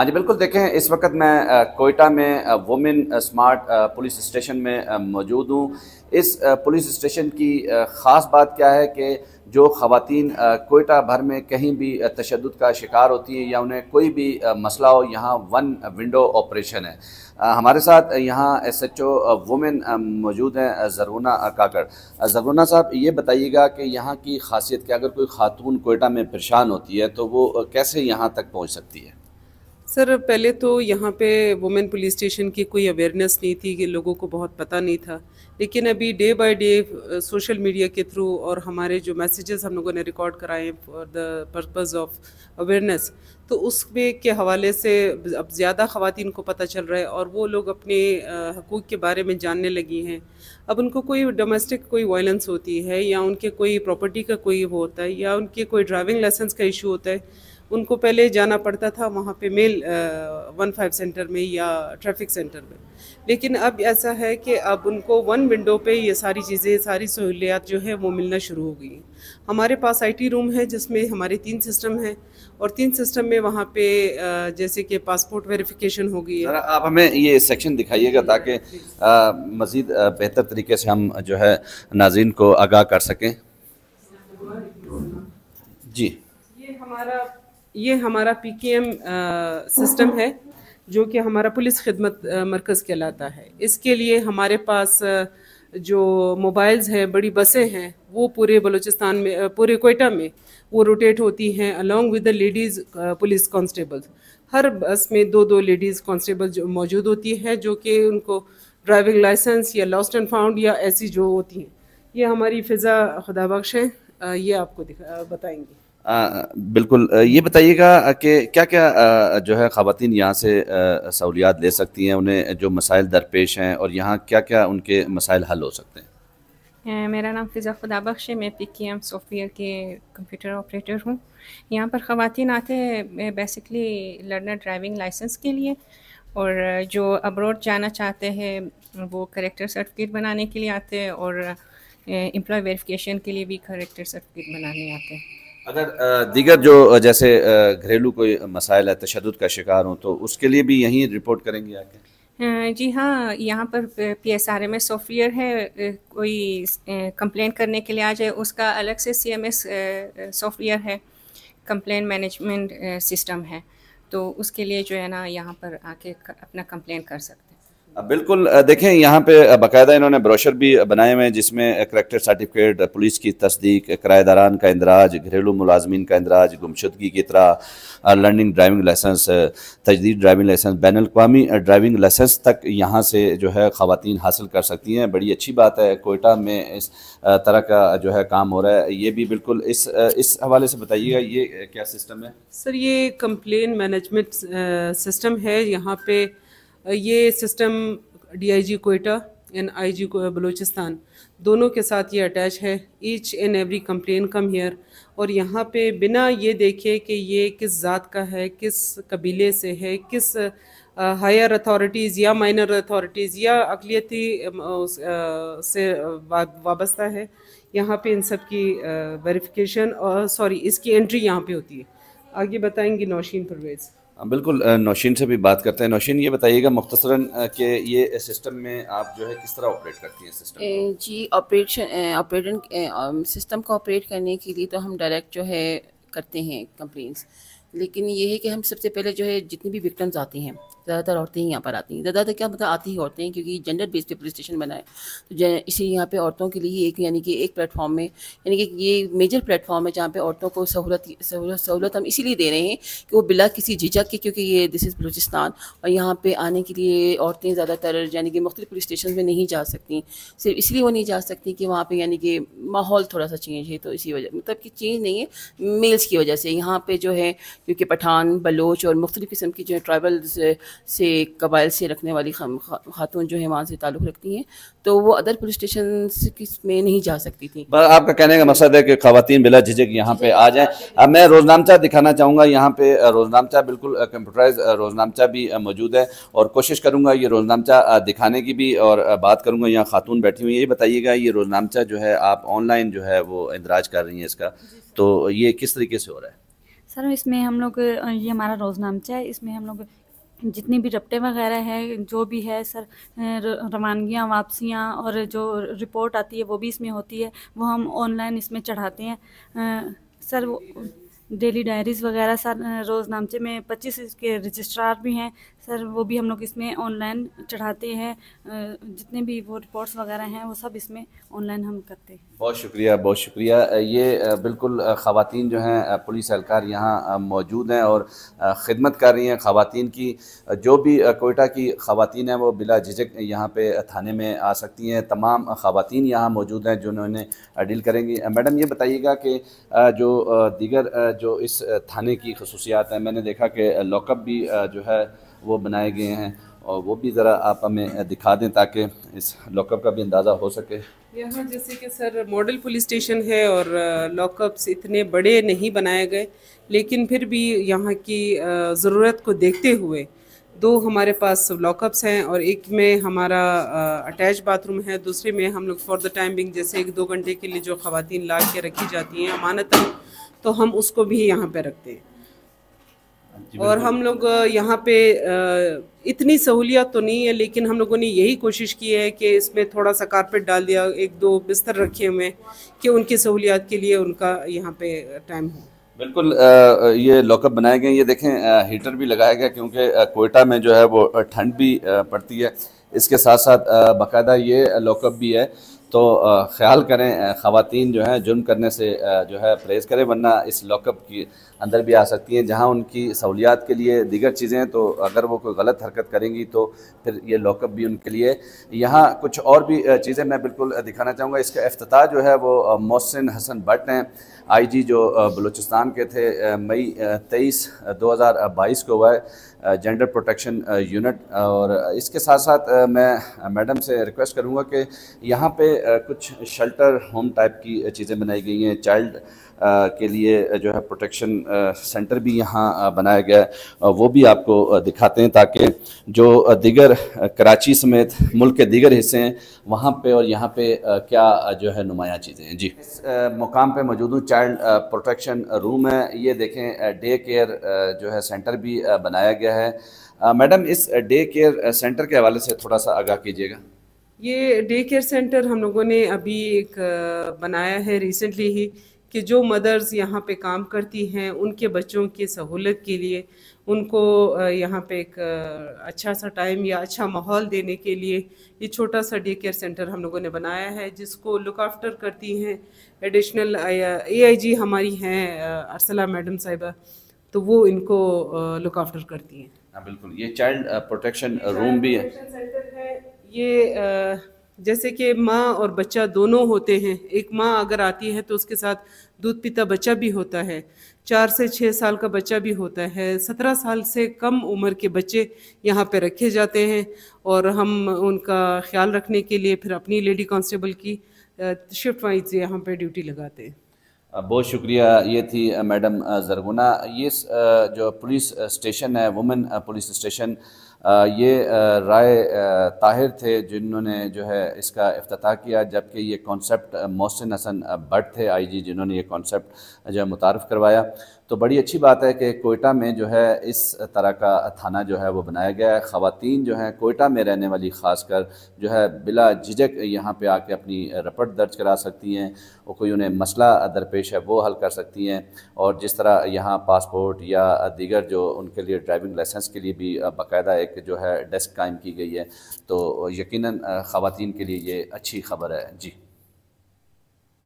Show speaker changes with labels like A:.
A: हाँ जी बिल्कुल देखें इस वक्त मैं कोयटा में वुमेन स्मार्ट पुलिस स्टेशन में मौजूद हूँ इस पुलिस स्टेशन की ख़ास बात क्या है कि जो ख़वान कोयटा भर में कहीं भी तशद का शिकार होती हैं या उन्हें कोई भी मसला हो यहाँ वन विंडो ऑपरेशन है हमारे साथ यहाँ एस एच ओ वुमेन मौजूद हैं जरूना काकड़ जरूना साहब ये बताइएगा कि यहाँ की खासियत क्या अगर कोई खातून कोयटा में परेशान होती है तो वो कैसे यहाँ तक पहुँच सकती है
B: सर पहले तो यहाँ पे वुमेन पुलिस स्टेशन की कोई अवेयरनेस नहीं थी कि लोगों को बहुत पता नहीं था लेकिन अभी day by day social media के थ्रू और हमारे जो मैसेजेस हम लोगों ने रिकॉर्ड कराए हैं for the purpose of awareness तो उसमें के हवाले से अब ज़्यादा ख़वान को पता चल रहा है और वो लोग अपने हकूक़ के बारे में जानने लगी हैं अब उनको कोई डोमेस्टिक कोई वायलेंस होती है या उनके कोई प्रॉपर्टी का कोई होता है या उनके कोई ड्राइविंग लाइसेंस का इशू होता है उनको पहले जाना पड़ता था वहाँ पे मेल वन फाइव सेंटर में या ट्रैफिक सेंटर में लेकिन अब ऐसा है कि अब उनको वन विंडो पे ये सारी चीज़ें सारी सहूलियात जो है वो मिलना शुरू हो गई हमारे पास आईटी रूम है जिसमें हमारे तीन सिस्टम हैं और तीन सिस्टम में वहाँ पे जैसे कि पासपोर्ट वेरिफिकेशन है
A: आप हमें ये सेक्शन दिखाइएगा ताकि मज़ीद बेहतर तरीके से हम जो है नाजीन को आगाह कर सकें जी ये
B: हमारा ये हमारा पीकेएम सिस्टम है जो कि हमारा पुलिस खिदमत मरकज़ कहलाता है इसके लिए हमारे पास जो मोबाइल्स हैं बड़ी बसें हैं वो पूरे बलूचिस्तान में पूरे कोयटा में वो रोटेट होती हैं along with the ladies police constable हर बस में दो दो लेडीज़ कॉन्स्टेबल मौजूद होती हैं जो कि उनको ड्राइविंग लाइसेंस या लॉस्ट एंड फाउंड या ऐसी जो होती हैं ये हमारी फ़िज़ा खुदाबख्श है ये आपको बताएंगे
A: आ, बिल्कुल ये बताइएगा कि क्या क्या जो है ख़वान यहाँ से सहूलियात ले सकती हैं उन्हें जो मसाइल दरपेश हैं और यहाँ क्या क्या उनके मसाइल हल हो सकते हैं
B: मेरा नाम फ़िज़ा खुदा बख्श है मैं पी के एम सॉफ्टवेयर के कंप्यूटर ऑपरेटर हूँ यहाँ पर ख़वान आते हैं बेसिकली लर्नर ड्राइविंग लाइसेंस के लिए और जो अब्रोड जाना चाहते हैं वो करेक्टर सर्टिफिकेट बनाने के लिए आते हैं और एम्प्लॉय वेरिफिकेशन के लिए भी करेक्टर सर्टिफिकेट बनाने आते हैं
A: अगर दीगर जो जैसे घरेलू कोई मसाइल है तशद का शिकार हो तो उसके लिए भी यहीं रिपोर्ट करेंगे
B: आके जी हाँ यहाँ पर P S R M S software है कोई कंप्लेंट करने के लिए आ जाए उसका अलग से सी एम एस सॉफ्टवेयर है कंप्लेंट मैनेजमेंट सिस्टम है तो उसके लिए जो है ना यहाँ पर आके अपना कंप्लेंट कर सकते
A: बिल्कुल देखें यहाँ पे बाकायदा इन्होंने ब्रोशर भी बनाए हुए हैं जिसमें करेक्टर सर्टिफिकेट पुलिस की तस्दीक किराएदारान का इंदराज घरेलू मुलाजमीन का इंदराज गुमशुदगी की तरह लर्निंग ड्राइविंग लाइसेंस तजदीद ड्राइविंग लाइसेंस बैन अवी ड्राइविंग लाइसेंस तक यहाँ से जो है ख़वान हासिल कर सकती हैं बड़ी अच्छी बात है कोयटा में इस तरह का जो है काम हो रहा है ये भी बिल्कुल इस इस हवाले से बताइएगा ये क्या सिस्टम है
B: सर ये कंप्लेन मैनेजमेंट सिस्टम है यहाँ पर ये system DIG Quetta and IG Balochistan दोनों के साथ ये अटैच है each and every complain come here और यहाँ पे बिना ये देखे कि ये किस ज़ात का है किस कबीले से है किस हायर अथॉरिटीज़ या माइनर अथॉरिटीज़ या अकलीती से वाबस्ता है यहाँ पे इन सब की वेरिफिकेशन और सॉरी इसकी एंट्री यहाँ पे होती है आगे बताएंगी नौशीन परवेज़
A: हाँ, बिल्कुल नौशीन से भी बात करते हैं नौशीन ये बताइएगा मुख्तसरा कि ये सिस्टम में आप जो है किस तरह ऑपरेट करती हैं सिस्टम
C: जी ऑपरेशन ऑपरेटन सिस्टम को ऑपरेट करने के लिए तो हम डायरेक्ट जो है करते हैं कंप्लेंट्स लेकिन ये है कि हम सबसे पहले जो है जितनी भी विक्टम्स आती हैं ज़्यादातर औरतें ही यहाँ पर आती हैं ज़्यादातर क्या मतलब आती ही औरतें हैं क्योंकि जेंडर बेस्ड पे पुलिस स्टेशन बनाए तो इसी यहाँ पे औरतों के लिए एक यानी कि एक प्लेटफॉर्म में यानी कि ये मेजर प्लेटफॉर्म है जहाँ पे औरतों को सहूलत सहूलत सहूलत हम इसीलिए दे रहे हैं कि वो बिला किसी झिझक के क्योंकि ये दिस इज़ बलूचिस्तान और यहाँ पर आने के लिए औरतें ज़्यादातर यानी कि मुख्तु पुलिस स्टेशन में नहीं जा सकती सिर्फ इसलिए वो नहीं जा सकती कि वहाँ पर यानी कि माहौल थोड़ा सा चेंज है तो इसी वजह मतलब कि चेंज नहीं है मेल्स की वजह से यहाँ पर जो है क्योंकि पठान बलोच और मुख्तलिफ़ किस्म की जो है ट्राइबल्स से कबाइल से रखने वाली खातून जो है वहाँ से ताल्लुक़ रखती हैं तो वो अदर पुलिस स्टेशन में नहीं जा सकती थी आपका
A: कहने का मकसद है कि खातन बिला झिझक यहाँ पे आ जाए अब मैं रोजनामचा दिखाना चाहूँगा यहाँ पे रोजनामचा बिल्कुल कंप्यूटराइज रोजनामचा भी मौजूद है और कोशिश करूँगा ये रोजनामचा दिखाने की भी और बात करूँगा यहाँ खातून बैठी हुई है ये बताइएगा ये रोजनामचा जो है आप ऑनलाइन जो है वो इंदराज कर रही हैं इसका तो ये किस तरीके से हो रहा है
B: सर इसमें हम लोग ये हमारा रोजनामचा है इसमें हम लोग जितनी भी रपटे वगैरह हैं जो भी है सर रवानगियाँ वापसियाँ और जो रिपोर्ट आती है वो भी इसमें होती है वो हम ऑनलाइन इसमें चढ़ाते हैं सर वो डेली डायरीज़ वगैरह सर रोज नामचे में पच्चीस इसके रजिस्ट्रार भी हैं सर वो भी हम लोग इसमें ऑनलाइन चढ़ाते हैं जितने भी वो रिपोर्ट्स वगैरह हैं वो सब इसमें ऑनलाइन हम करते हैं
A: बहुत शुक्रिया बहुत शुक्रिया ये बिल्कुल ख़वान जो हैं पुलिस एहलकार यहाँ मौजूद हैं और ख़िदमत कर रही हैं ख़वान की जो भी कोयटा की ख़वान हैं वो बिला झिझक यहाँ पे थाने में आ सकती हैं तमाम ख़वान यहाँ मौजूद हैं जिन्होंने डील करेंगी मैडम ये बताइएगा कि जो दीगर जो इस थाने की खसूसियात हैं मैंने देखा कि लॉकअप भी जो है वो बनाए गए हैं और वो भी ज़रा आप हमें दिखा दें ताकि इस लॉकअप का भी अंदाज़ा हो सके
B: यहाँ जैसे कि सर मॉडल पुलिस स्टेशन है और लॉकअप्स इतने बड़े नहीं बनाए गए लेकिन फिर भी यहाँ की ज़रूरत को देखते हुए दो हमारे पास लॉकअप्स हैं और एक में हमारा अटैच बाथरूम है दूसरे में हम लोग फॉर द टाइम बिंग जैसे एक दो घंटे के लिए जो खातन ला के रखी जाती हैं अमानत तो हम उसको भी यहाँ पर रखते हैं और हम लोग यहाँ पे इतनी सहूलियत तो नहीं है लेकिन हम लोगों ने यही कोशिश की है कि इसमें थोड़ा सा कारपेट डाल दिया एक दो बिस्तर रखे हुए कि उनकी सहूलियात के लिए उनका यहाँ पे टाइम हो
A: बिल्कुल ये लॉकअप बनाए गए ये देखें हीटर भी लगाया गया क्योंकि कोयटा में जो है वो ठंड भी पड़ती है इसके साथ साथ बाकायदा ये लॉकअप भी है तो ख्याल करें ख़वान जो हैं जुर्म करने से जो है परहेज़ करें वरना इस लॉकअप के अंदर भी आ सकती हैं जहां उनकी सहूलियात के लिए दीगर चीज़ें तो अगर वो कोई गलत हरकत करेंगी तो फिर ये लॉकअप भी उनके लिए यहाँ कुछ और भी चीज़ें मैं बिल्कुल दिखाना चाहूँगा इसका अफ्ताह जो है वो मोहसिन हसन भट्ट हैं आई जी जो बलूचिस्तान के थे मई तेईस दो हज़ार बाईस को हुआ है जेंडर प्रोटेक्शन यूनिट और इसके साथ साथ मैं मैडम से रिक्वेस्ट करूँगा कि यहाँ पे कुछ शेल्टर होम टाइप की चीज़ें बनाई गई हैं चाइल्ड के लिए जो है प्रोटेक्शन सेंटर भी यहाँ बनाया गया है वो भी आपको दिखाते हैं ताकि जो दिगर कराची समेत मुल्क के दिगर हिस्से हैं वहाँ पे और यहाँ पे क्या जो है नुमाया चीज़ें हैं जी इस मुकाम पे मौजूद हूँ चाइल्ड प्रोटेक्शन रूम है ये देखें डे केयर जो है सेंटर भी बनाया गया किया है मैडम इस डे केयर सेंटर के हवाले से थोड़ा सा आगाह कीजिएगा
B: ये डे केयर सेंटर हम लोगों ने अभी एक बनाया है रिसेंटली ही कि जो मदर्स यहाँ पे काम करती हैं उनके बच्चों की सहूलत के लिए उनको यहाँ पे एक अच्छा सा टाइम या अच्छा माहौल देने के लिए ये छोटा सा डे केयर सेंटर हम लोगों ने बनाया है जिसको लुक आफ्टर करती हैं एडिशनल एआईजी हमारी हैं अरसला मैडम साहिबा तो वो इनको लुक आफ्टर करती हैं हाँ, बिल्कुल ये चाइल्ड प्रोटेक्शन रूम भी है ये जैसे कि माँ और बच्चा दोनों होते हैं एक माँ अगर आती है तो उसके साथ दूध पीता बच्चा भी होता है चार से छः साल का बच्चा भी होता है सत्रह साल से कम उम्र के बच्चे यहाँ पे रखे जाते हैं और हम उनका ख्याल रखने के लिए फिर अपनी लेडी कांस्टेबल की शिफ्ट वाइज यहाँ पे ड्यूटी लगाते हैं
A: बहुत शुक्रिया ये थी मैडम जरगुना ये जो पुलिस स्टेशन है वुमेन पुलिस स्टेशन ये राय ताहिर थे जिन्होंने जो है इसका अफ्ताह किया जबकि ये कॉन्सेप्ट मोहसिन हसन भट्ट थे आईजी जिन्होंने ये कॉन्सेप्ट जो है मुतारफ़ करवाया तो बड़ी अच्छी बात है कि कोयटा में जो है इस तरह का थाना जो है वो बनाया गया है ख़वान जो हैं कोयटा में रहने वाली ख़ासकर जो है बिला झिझक यहाँ पे आके अपनी रपट दर्ज करा सकती हैं और कोई उन्हें मसला दरपेश है वो हल कर सकती हैं और जिस तरह यहाँ पासपोर्ट या दीगर जो उनके लिए ड्राइविंग लाइसेंस के लिए भी बाकायदा एक जो है डेस्क कायम की गई है तो यकीन ख़वान के लिए ये अच्छी खबर है जी